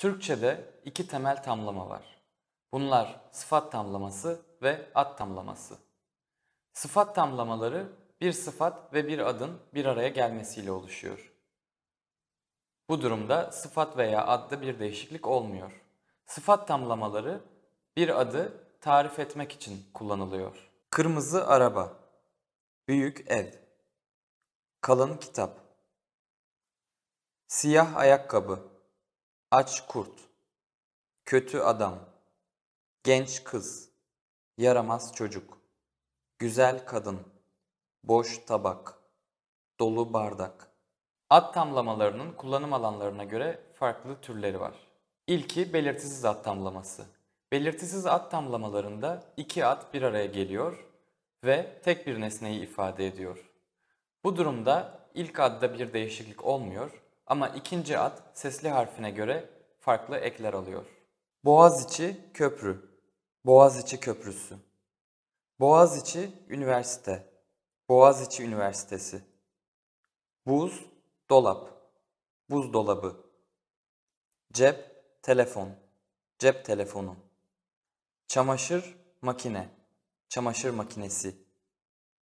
Türkçe'de iki temel tamlama var. Bunlar sıfat tamlaması ve ad tamlaması. Sıfat tamlamaları bir sıfat ve bir adın bir araya gelmesiyle oluşuyor. Bu durumda sıfat veya adda bir değişiklik olmuyor. Sıfat tamlamaları bir adı tarif etmek için kullanılıyor. Kırmızı araba, büyük ev, kalın kitap, siyah ayakkabı, aç kurt, kötü adam, genç kız, yaramaz çocuk, güzel kadın, boş tabak, dolu bardak. Ad tamlamalarının kullanım alanlarına göre farklı türleri var. İlki belirtisiz ad tamlaması. Belirtisiz ad tamlamalarında iki ad bir araya geliyor ve tek bir nesneyi ifade ediyor. Bu durumda ilk adda bir değişiklik olmuyor ama ikinci ad sesli harfine göre farklı ekler alıyor. Boğaziçi Köprü Boğaziçi Köprüsü Boğaziçi Üniversite Boğaziçi Üniversitesi Buz Dolap Buzdolabı Cep Telefon Cep telefonu Çamaşır makine Çamaşır makinesi